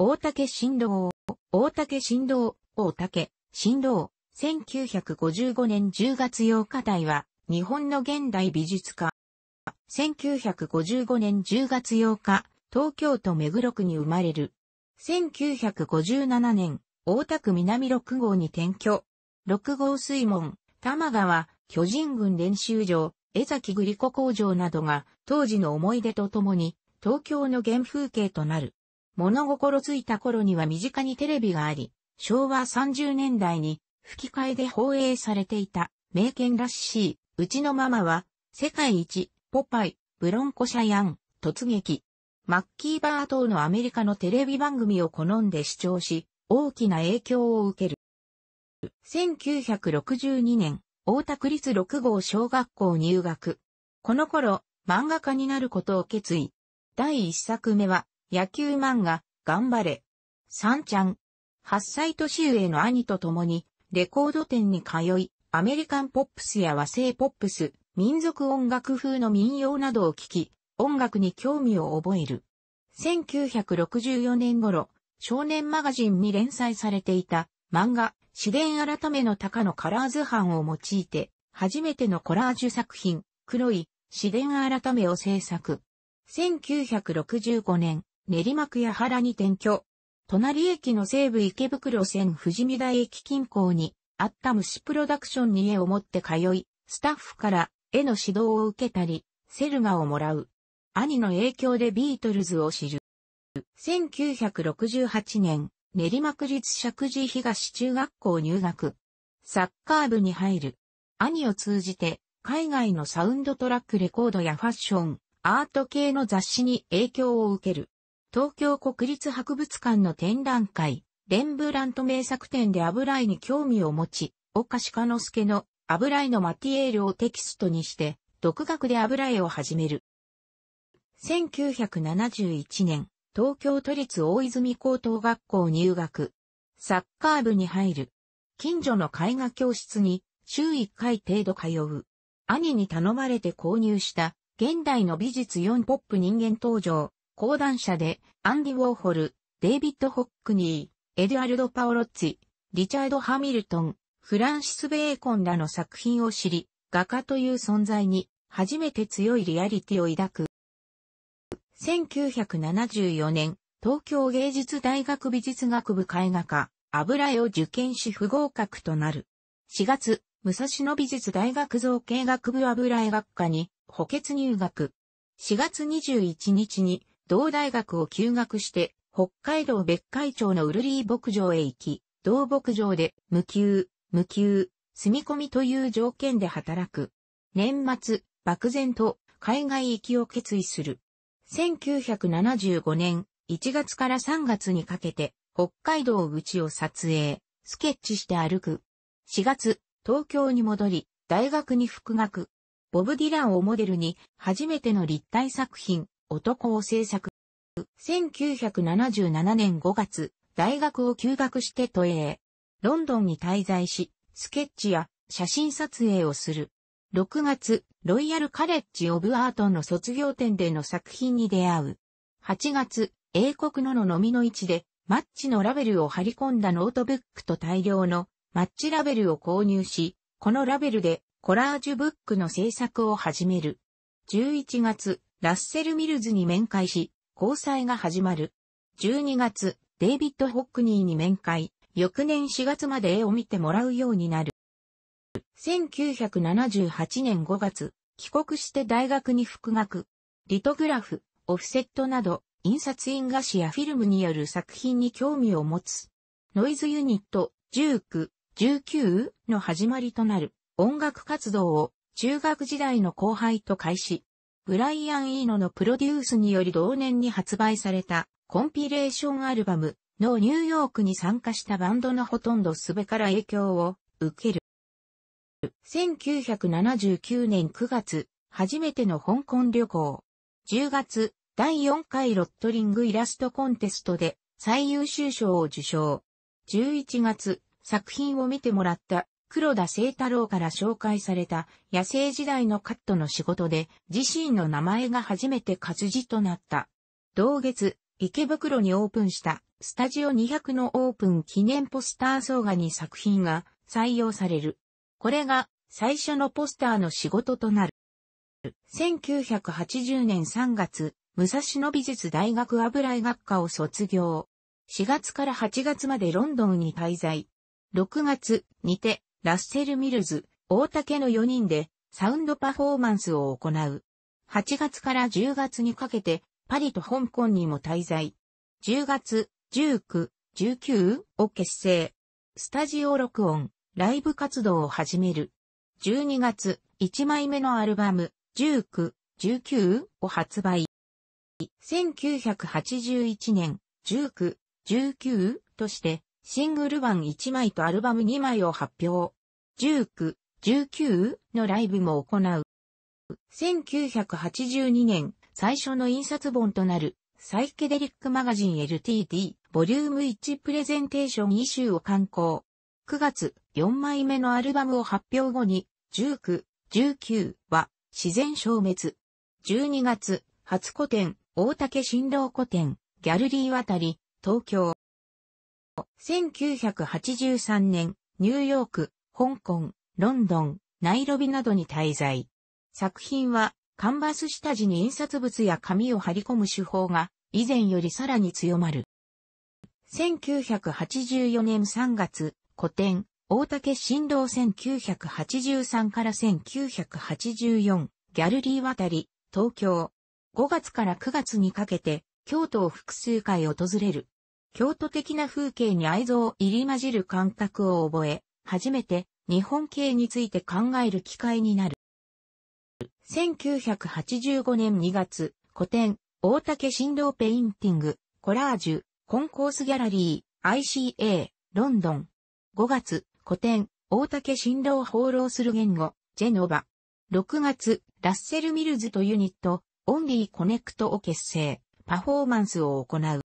大竹新郎、大竹新郎、大竹、新郎、1955年10月8日台は、日本の現代美術家。1955年10月8日、東京都目黒区に生まれる。1957年、大田区南6号に転居。6号水門、玉川、巨人軍練習場、江崎グリコ工場などが、当時の思い出とともに、東京の原風景となる。物心ついた頃には身近にテレビがあり、昭和30年代に吹き替えで放映されていた名犬らしい、うちのママは、世界一、ポパイ、ブロンコシャヤン、突撃、マッキーバー等のアメリカのテレビ番組を好んで視聴し、大きな影響を受ける。1962年、大田区立6号小学校入学。この頃、漫画家になることを決意。第一作目は、野球漫画、頑張れ。さんちゃん。8歳年上の兄と共に、レコード店に通い、アメリカンポップスや和製ポップス、民族音楽風の民謡などを聴き、音楽に興味を覚える。1964年頃、少年マガジンに連載されていた漫画、自伝改めの鷹のカラー図版を用いて、初めてのコラージュ作品、黒い、自伝改めを制作。1965年、練馬区八原に転居。隣駅の西武池袋線富士見台駅近郊にあった虫プロダクションに絵を持って通い、スタッフから絵の指導を受けたり、セルガをもらう。兄の影響でビートルズを知る。1968年、練馬区立石寺東中学校入学。サッカー部に入る。兄を通じて、海外のサウンドトラックレコードやファッション、アート系の雑誌に影響を受ける。東京国立博物館の展覧会、レンブラント名作展で油絵に興味を持ち、岡鹿之助の油絵のマティエールをテキストにして、独学で油絵を始める。1971年、東京都立大泉高等学校入学。サッカー部に入る。近所の絵画教室に週1回程度通う。兄に頼まれて購入した現代の美術4ポップ人間登場、講談社で、アンディ・ウォーホル、デイビッド・ホックニー、エドアルド・パオロッツィ、リチャード・ハミルトン、フランシス・ベーコンらの作品を知り、画家という存在に初めて強いリアリティを抱く。1974年、東京芸術大学美術学部絵画科、油絵を受験し不合格となる。4月、武蔵野美術大学造形学部油絵学科に補欠入学。4月21日に同大学を休学して、北海道別海町のウルリー牧場へ行き、同牧場で無給、無給、住み込みという条件で働く。年末、漠然と海外行きを決意する。1975年1月から3月にかけて北海道口を撮影、スケッチして歩く。4月、東京に戻り、大学に復学。ボブ・ディランをモデルに初めての立体作品、男を制作。1977年5月、大学を休学して都営ロンドンに滞在し、スケッチや写真撮影をする。6月、ロイヤルカレッジ・オブ・アートの卒業展での作品に出会う。8月、英国のの飲みの位置で、マッチのラベルを貼り込んだノートブックと大量のマッチラベルを購入し、このラベルでコラージュブックの制作を始める。11月、ラッセル・ミルズに面会し、交際が始まる。12月、デイビッド・ホックニーに面会、翌年4月まで絵を見てもらうようになる。1978年5月、帰国して大学に復学。リトグラフ、オフセットなど、印刷印画紙やフィルムによる作品に興味を持つ。ノイズユニット、19、19の始まりとなる音楽活動を中学時代の後輩と開始。ブライアン・イーノのプロデュースにより同年に発売されたコンピレーションアルバムのニューヨークに参加したバンドのほとんどすべから影響を受ける。1979年9月、初めての香港旅行。10月、第4回ロットリングイラストコンテストで最優秀賞を受賞。11月、作品を見てもらった黒田清太郎から紹介された野生時代のカットの仕事で自身の名前が初めて活字となった。同月、池袋にオープンしたスタジオ200のオープン記念ポスター総画に作品が採用される。これが最初のポスターの仕事となる。1980年3月、武蔵野美術大学油絵学科を卒業。4月から8月までロンドンに滞在。6月にてラッセル・ミルズ、大竹の4人でサウンドパフォーマンスを行う。8月から10月にかけてパリと香港にも滞在。10月、19、19を結成。スタジオ録音、ライブ活動を始める。12月、1枚目のアルバム、19、19を発売。1981年、19、19として、シングル版1枚とアルバム2枚を発表。19、19のライブも行う。1982年、最初の印刷本となる、サイケデリックマガジン LTD、ボリューム1プレゼンテーション2集を刊行。9月、4枚目のアルバムを発表後に、19、19は、自然消滅。12月、初古典、大竹新郎古典、ギャルリー渡り、東京。1983年、ニューヨーク、香港、ロンドン、ナイロビなどに滞在。作品は、カンバス下地に印刷物や紙を貼り込む手法が、以前よりさらに強まる。1984年3月、古典、大竹新郎1983から1984、ギャルリー渡り、東京。5月から9月にかけて、京都を複数回訪れる。京都的な風景に愛憎入り混じる感覚を覚え、初めて日本経について考える機会になる。1985年2月、古典、大竹振動ペインティング、コラージュ、コンコースギャラリー、ICA、ロンドン。5月、古典、大竹振動放浪する言語、ジェノバ。6月、ラッセル・ミルズとユニット、オンリー・コネクトを結成、パフォーマンスを行う。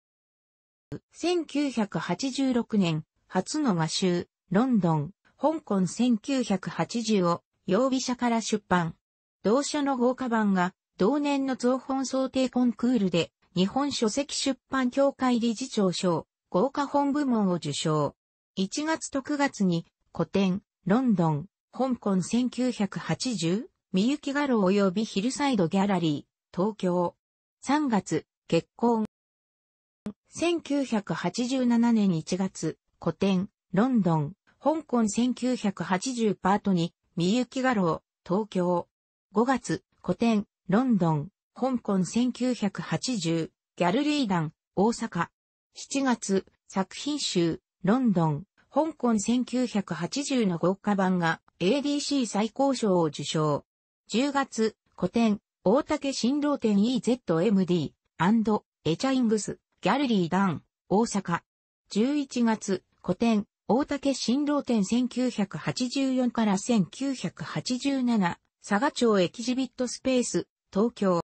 1986年、初の画集、ロンドン、香港1980を曜日社から出版。同書の豪華版が同年の造本想定コンクールで日本書籍出版協会理事長賞、豪華本部門を受賞。1月と9月に古典、ロンドン、香港1980、みゆき画廊及びヒルサイドギャラリー、東京。3月、結婚。1987年1月、古典、ロンドン、香港1980パートに、みゆき画廊、東京。5月、古典、ロンドン、香港1980、ギャルリー団、大阪。7月、作品集、ロンドン、香港1980の豪華版が ADC 最高賞を受賞。10月、古典、大竹新郎店 EZMD& エチャイングス、ギャルリー団、大阪。11月、古典、大竹新郎店1984から1987、佐賀町エキジビットスペース、東京。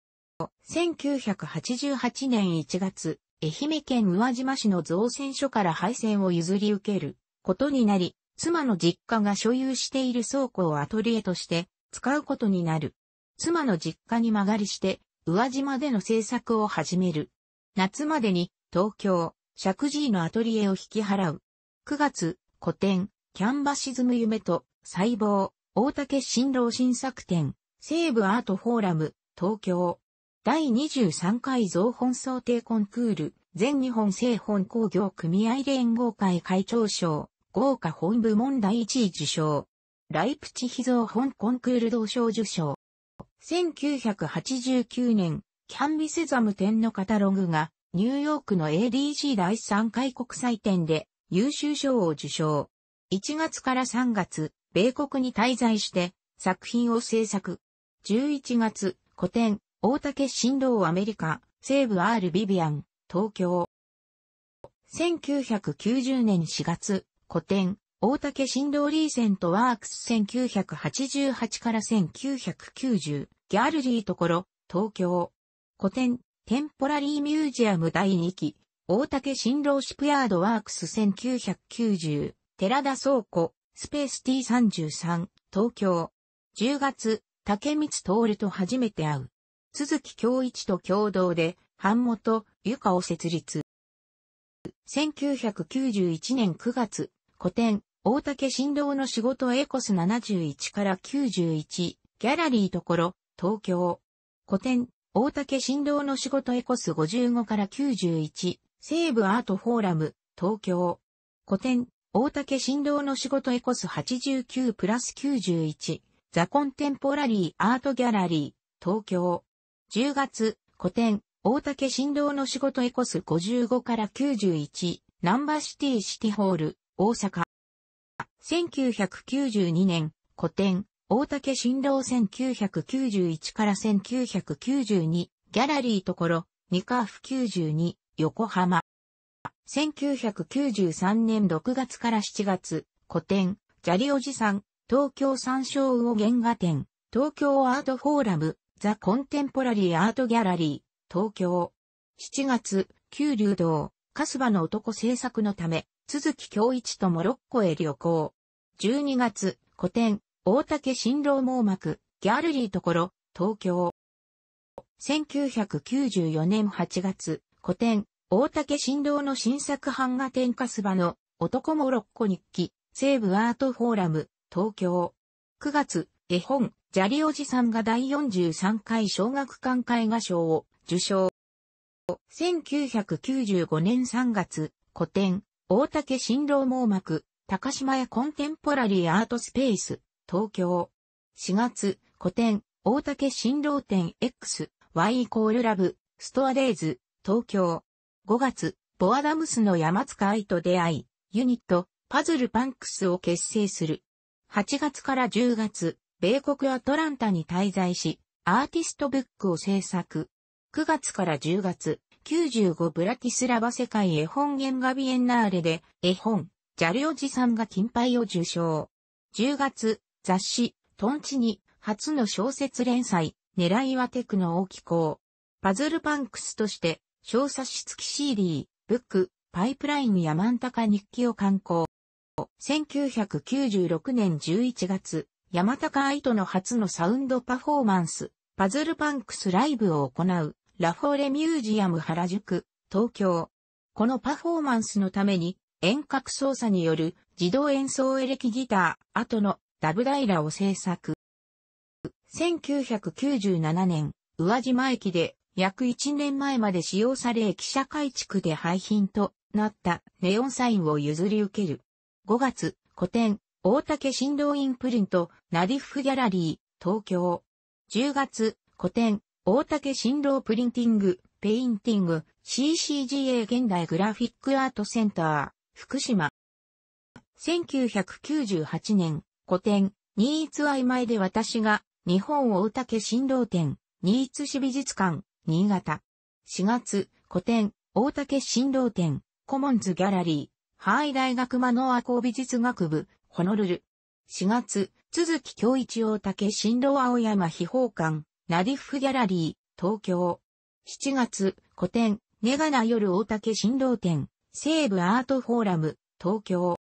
1988年1月、愛媛県宇和島市の造船所から配線を譲り受けることになり、妻の実家が所有している倉庫をアトリエとして使うことになる。妻の実家に間借りして、宇和島での制作を始める。夏までに東京、石神井のアトリエを引き払う。9月、古典、キャンバシズム夢と、細胞、大竹新郎新作展、西部アートフォーラム、東京。第23回造本想定コンクール、全日本製本工業組合連合会会長賞、豪華本部門第1位受賞。ライプチヒ造本コンクール同賞受賞。1989年、キャンビセザム展のカタログが、ニューヨークの ADG 第3回国際展で優秀賞を受賞。1月から3月、米国に滞在して作品を制作。11月、古典、大竹新郎アメリカ、西部 R ビビアン、東京。1990年4月、古典、大竹新郎リーセントワークス1988から1990、ギャルリーところ、東京。古典、テンポラリーミュージアム第2期、大竹新郎シップヤードワークス1990、寺田倉庫、スペース T33、東京。10月、竹光徹と初めて会う。鈴木京一と共同で、版元、ゆかを設立。1991年9月、古典、大竹新郎の仕事エコス71から91、ギャラリーところ、東京。古典、大竹新郎の仕事エコス55から91、西部アートフォーラム、東京。古典、大竹新郎の仕事エコス89プラス91、ザコンテンポラリーアートギャラリー、東京。10月、古典、大竹新郎の仕事エコス55から91、ナンバーシティシティホール、大阪。1992年、古典、大竹新郎1991から1992、ギャラリーところ、ニカーフ92、横浜。1993年6月から7月、古典、砂利おじさん、東京三章魚原画展、東京アートフォーラム、ザ・コンテンポラリーアートギャラリー、東京。7月、九流堂、カスバの男制作のため、鈴木京一とモロッコへ旅行。12月、古典、大竹新郎網膜、ギャルリーところ、東京。1994年8月、古典、大竹新郎の新作版画展カスバの男モロッコ日記、西部アートフォーラム、東京。9月、絵本、砂利おじさんが第43回小学館絵画賞を受賞。1995年3月、古典、大竹新郎網膜、高島屋コンテンポラリーアートスペース、東京。4月、古典、大竹新郎店 X、Y イコールラブ、ストアデイズ、東京。5月、ボアダムスの山塚愛と出会い、ユニット、パズルパンクスを結成する。8月から10月、米国アトランタに滞在し、アーティストブックを制作。9月から10月、95ブラティスラバ世界絵本原画ビエンナーレで、絵本、ジャルおじさんが金牌を受賞。10月、雑誌、トンチに、初の小説連載、狙いはテクノを寄稿。パズルパンクスとして、小冊子付き CD、ブック、パイプライン山ん高日記を刊行。1996年11月、山高愛との初のサウンドパフォーマンス、パズルパンクスライブを行う、ラフォーレミュージアム原宿、東京。このパフォーマンスのために、遠隔操作による自動演奏エレキギター、後のダブダイラを制作。1997年、宇和島駅で約1年前まで使用され駅舎改築で廃品となったネオンサインを譲り受ける。5月、古典、大竹新郎インプリント、ナディフギャラリー、東京。10月、古典、大竹新郎プリンティング、ペインティング、CCGA 現代グラフィックアートセンター、福島。1998年、古典、ニーツ曖昧で私が、日本大竹新郎展、ニーツ市美術館、新潟。4月、古典、大竹新郎店、コモンズギャラリー、ハーイ大学マノア工美術学部、ホノルル。4月、都き京一大竹新郎青山秘宝館、ナディフギャラリー、東京。7月、古典、ネガナ夜大竹新郎店、西部アートフォーラム、東京。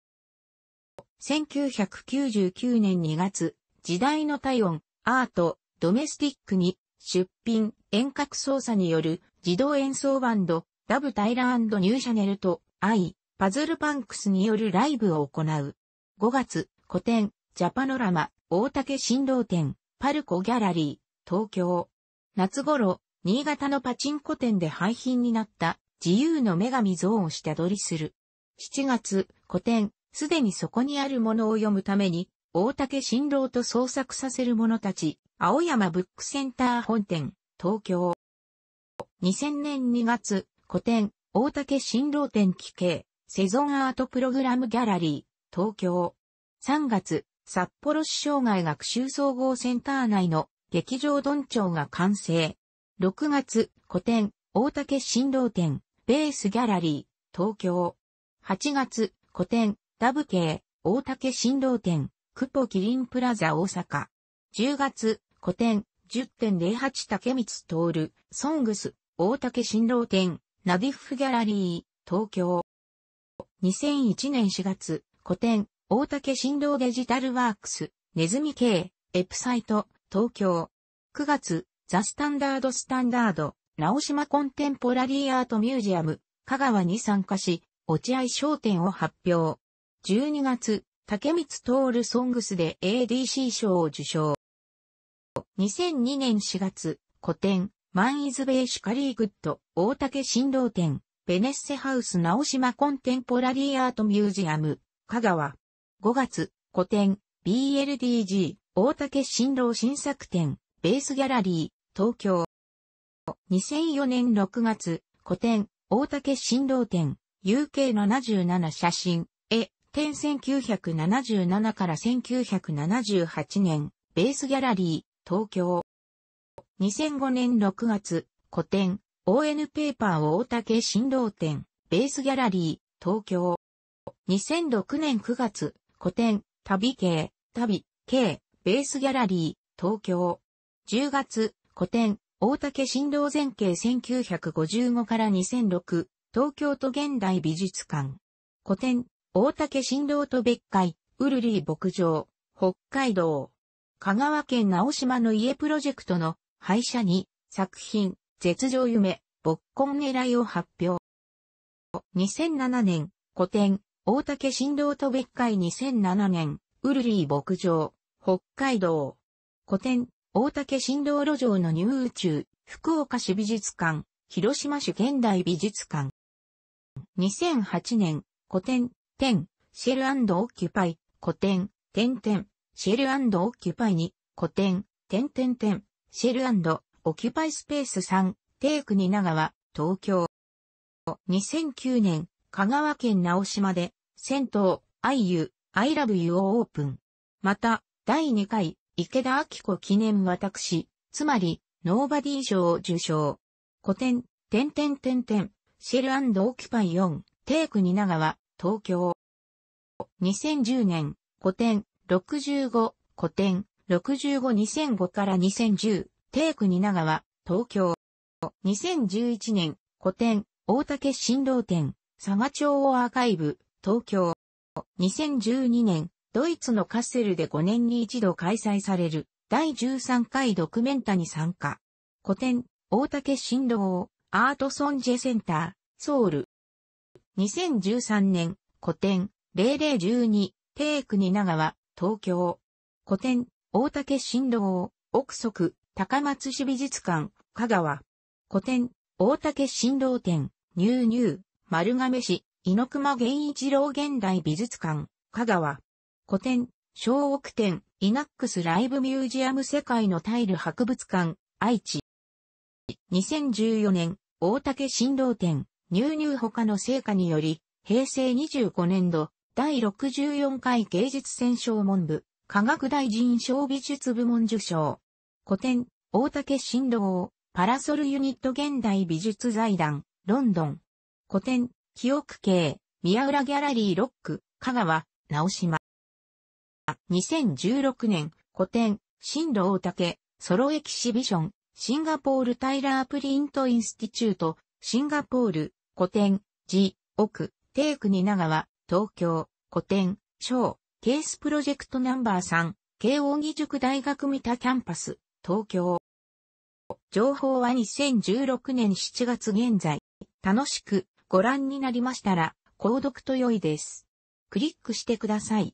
1999年2月、時代の体温、アート、ドメスティックに、出品、遠隔操作による自動演奏バンド、ラブ・タイラーニューシャネルと、アイ、パズルパンクスによるライブを行う。5月、古典、ジャパノラマ、大竹新郎店、パルコギャラリー、東京。夏頃、新潟のパチンコ店で廃品になった自由の女神像を下取りする。7月、古典、すでにそこにあるものを読むために大竹新郎と創作させる者たち、青山ブックセンター本店、東京。2000年2月、古典、大竹新郎店奇形、セゾンアートプログラムギャラリー、東京。3月、札幌市障害学習総合センター内の劇場ドンちが完成。6月、古典、大竹新郎店、ベースギャラリー、東京。8月、古典、ダブ系、大竹新郎店、クポキリンプラザ大阪。10月、古典、10.08竹光徹、ソングス、大竹新郎店、ナディフギャラリー、東京。2001年4月、古典、大竹新郎デジタルワークス、ネズミ系、エプサイト、東京。9月、ザ・スタンダード・スタンダード、直島コンテンポラリーアートミュージアム、香川に参加し、落合商店を発表。12月、竹光徹ソングスで ADC 賞を受賞。2002年4月、古典、マンイズベーシカリーグッド、大竹新郎店、ベネッセハウス直島コンテンポラリーアートミュージアム、香川。5月、古典、BLDG、大竹新郎新作展、ベースギャラリー、東京。2004年6月、古典、大竹新郎展、UK77 写真、点1977から1978年、ベースギャラリー、東京。2005年6月、古典、ON ペーパー大竹新郎店、ベースギャラリー、東京。2006年9月、古典、旅系、旅、系、ベースギャラリー、東京。10月、古典、大竹新郎前景1955から2006、東京都現代美術館。古典、大竹新郎と別海、ウルリー牧場、北海道。香川県直島の家プロジェクトの廃車に作品、絶情夢、勃婚狙いを発表。2007年、古典、大竹新郎と別海2007年、ウルリー牧場、北海道。古典、大竹新郎路上のニュー宇宙、福岡市美術館、広島市現代美術館。2008年、古典、点、シェルオキュパイ、古典、点々、シェルオキュパイ2、古典、点々点、シェルオキュパイスペース3、テイクに長は、東京。2009年、香川県直島で、銭湯、I U、I Love u をオープン。また、第2回、池田明子記念私、つまり、ノーバディ賞を受賞。古典、点点点点、シェルオキュパイ4、テイクに長は、東京。2010年、古典、65、古典、652005から2010、テイク蜷川、東京。2011年、古典、大竹新郎店、佐賀町をアーカイブ、東京。2012年、ドイツのカッセルで5年に一度開催される、第13回ドクメンタに参加。古典、大竹新郎、アートソンジェセンター、ソウル。2013年、古典、0012、テイクに長は、東京。古典、大竹新郎、奥足高松市美術館、香川。古典、大竹新郎店ニューニュー、丸亀市、猪熊源一郎現代美術館、香川。古典、小奥店イナックスライブミュージアム世界のタイル博物館、愛知。2014年、大竹新郎店ニューニュー他の成果により、平成25年度、第64回芸術選奨文部、科学大臣賞美術部門受賞。古典、大竹新郎、パラソルユニット現代美術財団、ロンドン。古典、記憶系、宮浦ギャラリーロック、香川、直島。2016年、古典、新郎竹、ソロエキシビション、シンガポールタイラープリントインスティチュート、シンガポール、古典、ジ、奥、テイクに長は、東京、古典、小、ケースプロジェクトナンバー3、慶応義塾大学三田キャンパス、東京。情報は2016年7月現在。楽しくご覧になりましたら、購読と良いです。クリックしてください。